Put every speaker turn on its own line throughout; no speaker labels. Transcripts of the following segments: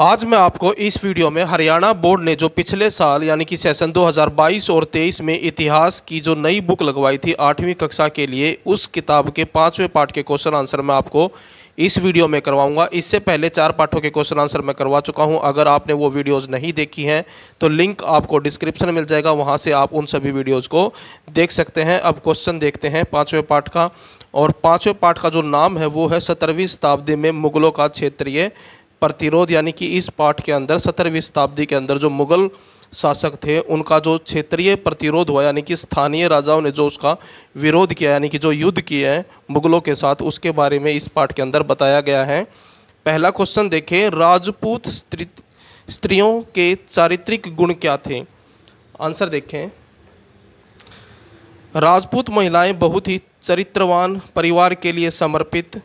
आज मैं आपको इस वीडियो में हरियाणा बोर्ड ने जो पिछले साल यानी कि सेशन 2022 और 23 में इतिहास की जो नई बुक लगवाई थी आठवीं कक्षा के लिए उस किताब के पाँचवें पार्ट के क्वेश्चन आंसर मैं आपको इस वीडियो में करवाऊंगा इससे पहले चार पाठों के क्वेश्चन आंसर मैं करवा चुका हूं अगर आपने वो वीडियोज़ नहीं देखी हैं तो लिंक आपको डिस्क्रिप्शन मिल जाएगा वहाँ से आप उन सभी वीडियोज़ को देख सकते हैं अब क्वेश्चन देखते हैं पाँचवें पाठ का और पाँचवें पाठ का जो नाम है वो है सत्रहवीं शताब्दी में मुगलों का क्षेत्रीय प्रतिरोध यानी कि इस पाठ के अंदर सत्रहवीं शताब्दी के अंदर जो मुग़ल शासक थे उनका जो क्षेत्रीय प्रतिरोध हुआ यानी कि स्थानीय राजाओं ने जो उसका विरोध किया यानी कि जो युद्ध किए हैं मुगलों के साथ उसके बारे में इस पाठ के अंदर बताया गया है पहला क्वेश्चन देखें राजपूत स्त्री स्त्रियों के चारित्रिक गुण क्या थे आंसर देखें राजपूत महिलाएं बहुत ही चरित्रवान परिवार के लिए समर्पित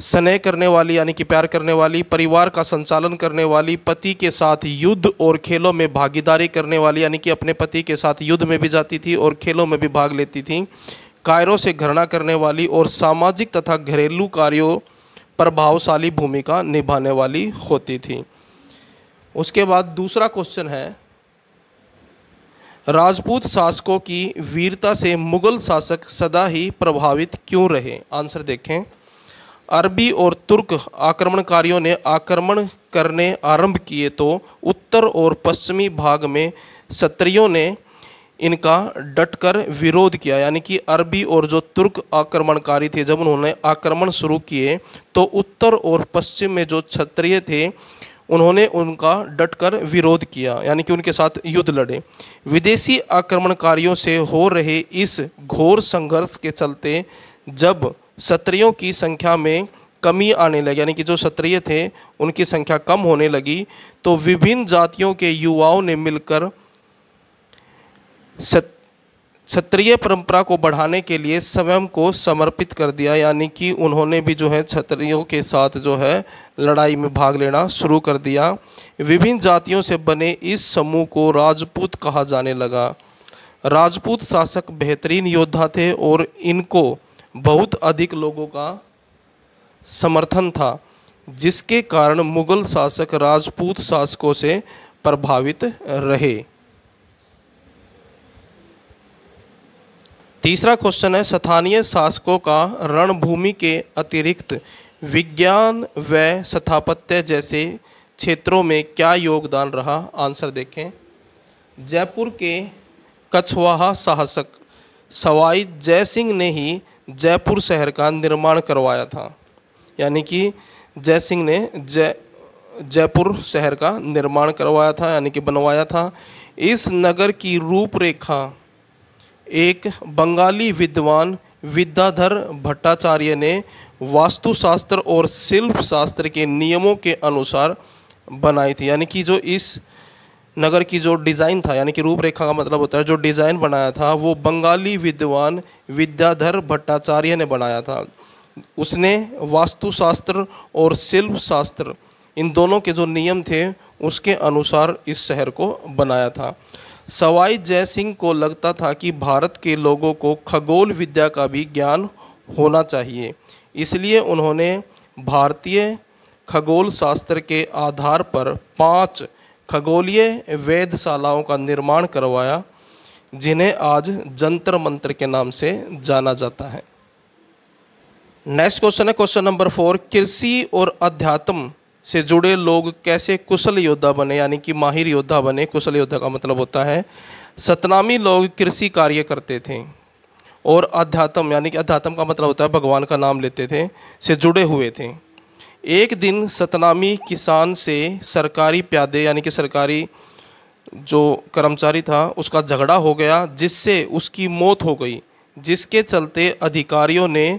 स्नेह करने वाली यानी कि प्यार करने वाली परिवार का संचालन करने वाली पति के साथ युद्ध और खेलों में भागीदारी करने वाली यानी कि अपने पति के साथ युद्ध में भी जाती थी और खेलों में भी भाग लेती थी कायरों से घृणा करने वाली और सामाजिक तथा घरेलू कार्यों प्रभावशाली भूमिका निभाने वाली होती थी उसके बाद दूसरा क्वेश्चन है राजपूत शासकों की वीरता से मुगल शासक सदा ही प्रभावित क्यों रहे आंसर देखें अरबी और तुर्क आक्रमणकारियों ने आक्रमण करने आरंभ किए तो उत्तर और पश्चिमी भाग में सत्रियों ने इनका डटकर विरोध किया यानी कि अरबी और जो तुर्क आक्रमणकारी थे जब उन्होंने आक्रमण शुरू किए तो उत्तर और पश्चिम में जो क्षत्रिय थे उन्होंने उनका डटकर विरोध किया यानी कि उनके साथ युद्ध लड़े विदेशी आक्रमणकारियों से हो रहे इस घोर संघर्ष के चलते जब सत्रियों की संख्या में कमी आने लगी यानी कि जो सत्रिय थे उनकी संख्या कम होने लगी तो विभिन्न जातियों के युवाओं ने मिलकर क्षत्रिय परंपरा को बढ़ाने के लिए स्वयं को समर्पित कर दिया यानी कि उन्होंने भी जो है क्षत्रियों के साथ जो है लड़ाई में भाग लेना शुरू कर दिया विभिन्न जातियों से बने इस समूह को राजपूत कहा जाने लगा राजपूत शासक बेहतरीन योद्धा थे और इनको बहुत अधिक लोगों का समर्थन था जिसके कारण मुगल शासक राजपूत शासकों से प्रभावित रहे तीसरा क्वेश्चन है स्थानीय शासकों का रणभूमि के अतिरिक्त विज्ञान व स्थापत्य जैसे क्षेत्रों में क्या योगदान रहा आंसर देखें जयपुर के कछवाहा शासक सवाई जय सिंह ने ही जयपुर शहर का निर्माण करवाया था यानी कि जय सिंह ने जय जयपुर शहर का निर्माण करवाया था यानी कि बनवाया था इस नगर की रूपरेखा एक बंगाली विद्वान विद्याधर भट्टाचार्य ने वास्तुशास्त्र और शिल्प शास्त्र के नियमों के अनुसार बनाई थी यानी कि जो इस नगर की जो डिज़ाइन था यानी कि रूपरेखा का मतलब होता है जो डिज़ाइन बनाया था वो बंगाली विद्वान विद्याधर भट्टाचार्य ने बनाया था उसने वास्तुशास्त्र और शिल्प शास्त्र इन दोनों के जो नियम थे उसके अनुसार इस शहर को बनाया था सवाई जय सिंह को लगता था कि भारत के लोगों को खगोल विद्या का भी ज्ञान होना चाहिए इसलिए उन्होंने भारतीय खगोल शास्त्र के आधार पर पाँच खगोलीय वेधशालाओं का निर्माण करवाया जिन्हें आज जंतर मंत्र के नाम से जाना जाता है नेक्स्ट क्वेश्चन है क्वेश्चन नंबर फोर कृषि और अध्यात्म से जुड़े लोग कैसे कुशल योद्धा बने यानी कि माहिर योद्धा बने कुशल योद्धा का मतलब होता है सतनामी लोग कृषि कार्य करते थे और अध्यात्म यानी कि अध्यात्म का मतलब होता है भगवान का नाम लेते थे से जुड़े हुए थे एक दिन सतनामी किसान से सरकारी प्यादे यानी कि सरकारी जो कर्मचारी था उसका झगड़ा हो गया जिससे उसकी मौत हो गई जिसके चलते अधिकारियों ने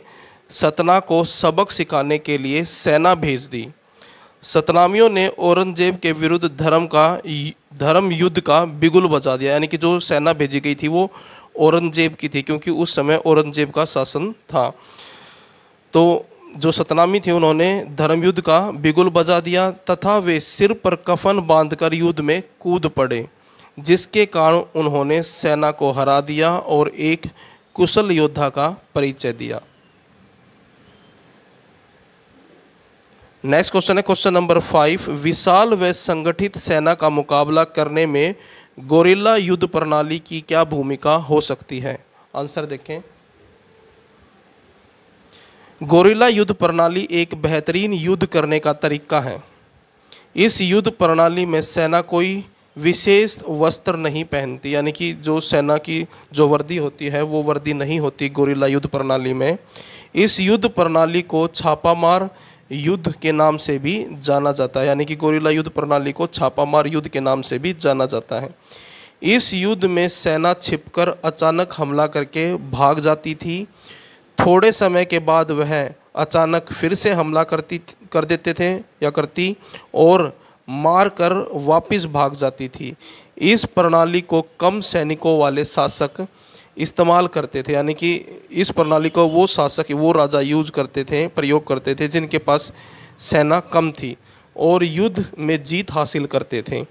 सतना को सबक सिखाने के लिए सेना भेज दी सतनामियों ने औरंगजेब के विरुद्ध धर्म का धर्म युद्ध का बिगुल बजा दिया यानी कि जो सेना भेजी गई थी वो औरंगजेब की थी क्योंकि उस समय औरंगजेब का शासन था तो जो सतनामी थे उन्होंने धर्मयुद्ध का बिगुल बजा दिया तथा वे सिर पर कफन बांधकर युद्ध में कूद पड़े जिसके कारण उन्होंने सेना को हरा दिया और एक कुशल योद्धा का परिचय दिया नेक्स्ट क्वेश्चन है क्वेश्चन नंबर फाइव विशाल व संगठित सेना का मुकाबला करने में गोरिल्ला युद्ध प्रणाली की क्या भूमिका हो सकती है आंसर देखें गोरिल्ला युद्ध प्रणाली एक बेहतरीन युद्ध करने का तरीका है इस युद्ध प्रणाली में सेना कोई विशेष वस्त्र नहीं पहनती यानी कि जो सेना की जो वर्दी होती है वो वर्दी नहीं होती गोरिल्ला युद्ध प्रणाली में इस युद्ध प्रणाली को छापामार युद्ध के नाम से भी जाना जाता है यानी कि गोरिल्ला युद्ध प्रणाली को छापामार युद्ध के नाम से भी जाना जाता है इस युद्ध में सेना छिपकर अचानक हमला करके भाग जाती थी थोड़े समय के बाद वह अचानक फिर से हमला करती कर देते थे या करती और मार कर वापस भाग जाती थी इस प्रणाली को कम सैनिकों वाले शासक इस्तेमाल करते थे यानी कि इस प्रणाली को वो शासक वो राजा यूज करते थे प्रयोग करते थे जिनके पास सेना कम थी और युद्ध में जीत हासिल करते थे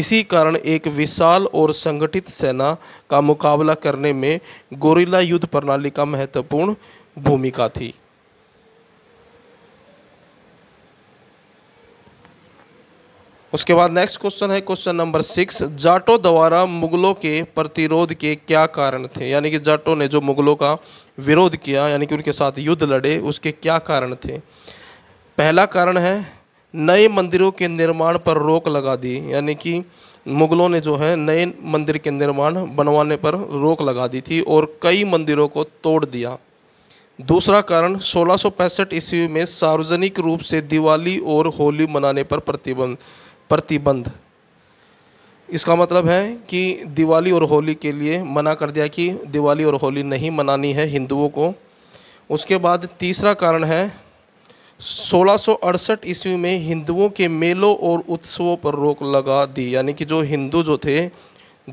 इसी कारण एक विशाल और संगठित सेना का मुकाबला करने में गोरिल्ला युद्ध प्रणाली का महत्वपूर्ण भूमिका थी उसके बाद नेक्स्ट क्वेश्चन है क्वेश्चन नंबर सिक्स जाटों द्वारा मुगलों के प्रतिरोध के क्या कारण थे यानी कि जाटों ने जो मुगलों का विरोध किया यानी कि उनके साथ युद्ध लड़े उसके क्या कारण थे पहला कारण है नए मंदिरों के निर्माण पर रोक लगा दी यानी कि मुगलों ने जो है नए मंदिर के निर्माण बनवाने पर रोक लगा दी थी और कई मंदिरों को तोड़ दिया दूसरा कारण सोलह ईस्वी में सार्वजनिक रूप से दिवाली और होली मनाने पर प्रतिबंध प्रतिबंध इसका मतलब है कि दिवाली और होली के लिए मना कर दिया कि दिवाली और होली नहीं मनानी है हिंदुओं को उसके बाद तीसरा कारण है सोलह ईस्वी में हिंदुओं के मेलों और उत्सवों पर रोक लगा दी यानी कि जो हिंदू जो थे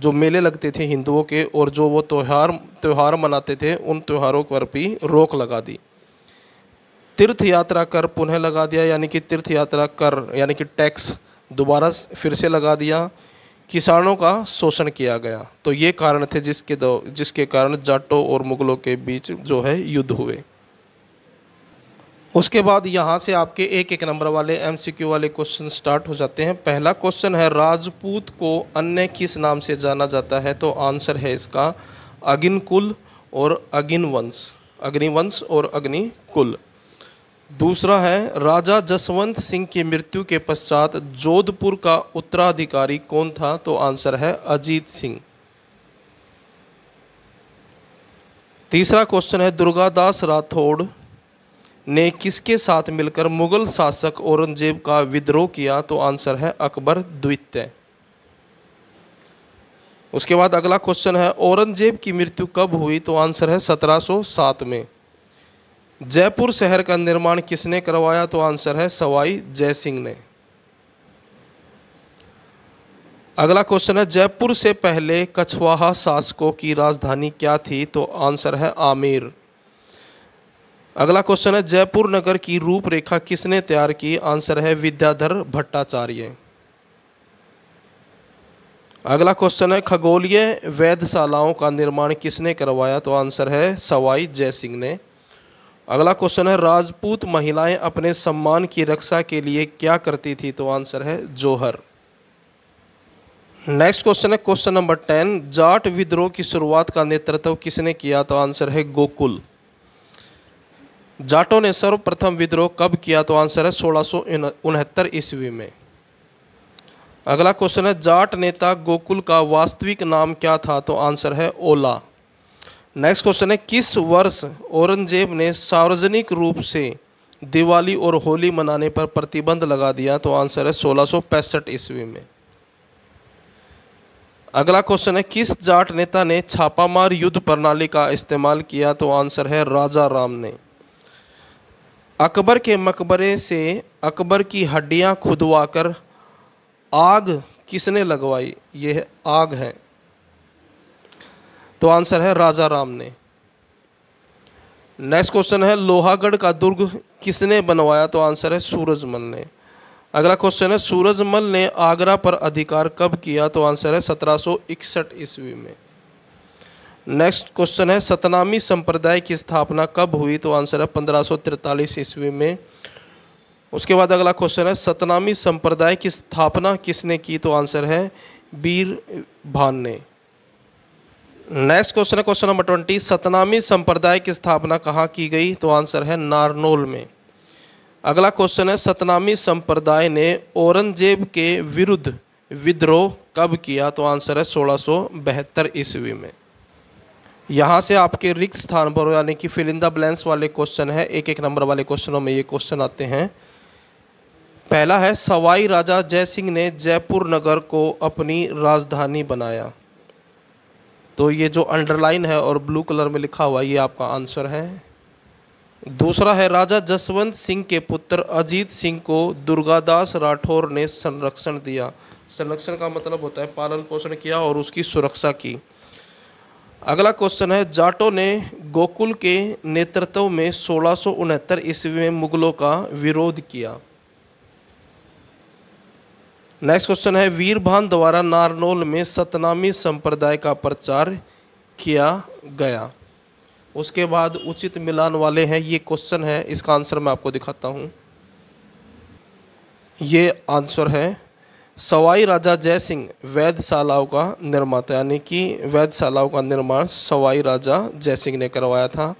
जो मेले लगते थे हिंदुओं के और जो वो त्यौहार त्यौहार मनाते थे उन त्यौहारों पर भी रोक लगा दी तीर्थ यात्रा कर पुनः लगा दिया यानी कि तीर्थ यात्रा कर यानी कि टैक्स दोबारा फिर से लगा दिया किसानों का शोषण किया गया तो ये कारण थे जिसके दो जिसके कारण जाटों और मुग़लों के बीच जो है युद्ध हुए उसके बाद यहाँ से आपके एक एक नंबर वाले एमसीक्यू वाले क्वेश्चन स्टार्ट हो जाते हैं पहला क्वेश्चन है राजपूत को अन्य किस नाम से जाना जाता है तो आंसर है इसका अग्निकुल और अग्निवंश अग्निवंश और अग्निकुल दूसरा है राजा जसवंत सिंह की मृत्यु के पश्चात जोधपुर का उत्तराधिकारी कौन था तो आंसर है अजीत सिंह तीसरा क्वेश्चन है दुर्गादास राठौड़ ने किसके साथ मिलकर मुगल शासक औरंगजेब का विद्रोह किया तो आंसर है अकबर द्वितीय उसके बाद अगला क्वेश्चन है औरंगजेब की मृत्यु कब हुई तो आंसर है 1707 में जयपुर शहर का निर्माण किसने करवाया तो आंसर है सवाई जय सिंह ने अगला क्वेश्चन है जयपुर से पहले कछवाहा शासकों की राजधानी क्या थी तो आंसर है आमेर अगला क्वेश्चन है जयपुर नगर की रूपरेखा किसने तैयार की आंसर है विद्याधर भट्टाचार्य अगला क्वेश्चन है खगोलीय वैधशालाओं का निर्माण किसने करवाया तो आंसर है सवाई जय सिंह ने अगला क्वेश्चन है राजपूत महिलाएं अपने सम्मान की रक्षा के लिए क्या करती थी तो आंसर है जोहर नेक्स्ट क्वेश्चन है क्वेश्चन नंबर टेन जाट विद्रोह की शुरुआत का नेतृत्व किसने किया तो आंसर है गोकुल जाटों ने सर्वप्रथम विद्रोह कब किया तो आंसर है सोलह सौ उनहत्तर ईस्वी में अगला क्वेश्चन है जाट नेता गोकुल का वास्तविक नाम क्या था तो आंसर है ओला नेक्स्ट क्वेश्चन है किस वर्ष औरंगजेब ने सार्वजनिक रूप से दिवाली और होली मनाने पर प्रतिबंध लगा दिया तो आंसर है सोलह सौ पैंसठ ईस्वी में अगला क्वेश्चन है किस जाट नेता ने छापामार युद्ध प्रणाली का इस्तेमाल किया तो आंसर है राजा राम ने अकबर के मकबरे से अकबर की हड्डियां खुदवाकर आग किसने लगवाई यह आग है तो आंसर है राजा राम ने नेक्स्ट क्वेश्चन है लोहागढ़ का दुर्ग किसने बनवाया तो आंसर है सूरजमल ने अगला क्वेश्चन है सूरजमल ने आगरा पर अधिकार कब किया तो आंसर है सत्रह ईस्वी में नेक्स्ट क्वेश्चन है सतनामी संप्रदाय की स्थापना कब हुई तो आंसर है पंद्रह सौ तिरतालीस ईस्वी में उसके बाद अगला क्वेश्चन है सतनामी संप्रदाय की स्थापना किसने की तो आंसर है बीर भान ने नेक्स्ट क्वेश्चन है क्वेश्चन नंबर ट्वेंटी सतनामी संप्रदाय की स्थापना कहाँ की गई तो आंसर है नारनोल में अगला क्वेश्चन है सतनामी संप्रदाय ने औरंगजेब के विरुद्ध विद्रोह कब किया तो आंसर है सोलह ईस्वी में यहाँ से आपके रिक्त स्थान पर यानी कि फिलिंदा ब्लैंस वाले क्वेश्चन है एक एक नंबर वाले क्वेश्चनों में ये क्वेश्चन आते हैं पहला है सवाई राजा जय सिंह ने जयपुर नगर को अपनी राजधानी बनाया तो ये जो अंडरलाइन है और ब्लू कलर में लिखा हुआ ये आपका आंसर है दूसरा है राजा जसवंत सिंह के पुत्र अजीत सिंह को दुर्गादास राठौर ने संरक्षण दिया संरक्षण का मतलब होता है पालन पोषण किया और उसकी सुरक्षा की अगला क्वेश्चन है जाटों ने गोकुल के नेतृत्व में सोलह ईस्वी में मुगलों का विरोध किया नेक्स्ट क्वेश्चन है वीरभान द्वारा नारनौल में सतनामी संप्रदाय का प्रचार किया गया उसके बाद उचित मिलान वाले हैं ये क्वेश्चन है इसका आंसर मैं आपको दिखाता हूँ ये आंसर है सवाई राजा जय सिंह वैधशालाओं का निर्माता यानी कि वैधशालाओं का निर्माण सवाई राजा जय सिंह ने करवाया था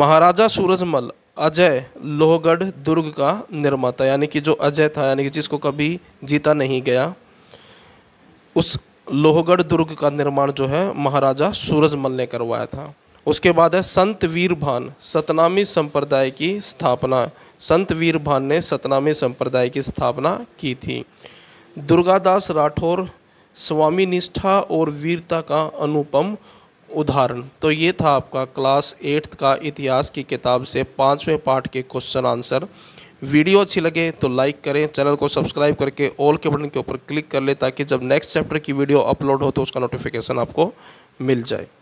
महाराजा सूरजमल अजय लोहगढ़ दुर्ग का निर्माता यानी कि जो अजय था यानी कि जिसको कभी जीता नहीं गया उस लोहगढ़ दुर्ग का निर्माण जो है महाराजा सूरजमल ने करवाया था उसके बाद है संत वीरभान सतनामी संप्रदाय की स्थापना संत वीरभान ने सतनामी संप्रदाय की स्थापना की थी दुर्गादास राठौर स्वामी निष्ठा और वीरता का अनुपम उदाहरण तो ये था आपका क्लास एट्थ का इतिहास की किताब से पाँचवें पार्ट के क्वेश्चन आंसर वीडियो अच्छी लगे तो लाइक करें चैनल को सब्सक्राइब करके ऑल के बटन के ऊपर क्लिक कर लें ताकि जब नेक्स्ट चैप्टर की वीडियो अपलोड हो तो उसका नोटिफिकेशन आपको मिल जाए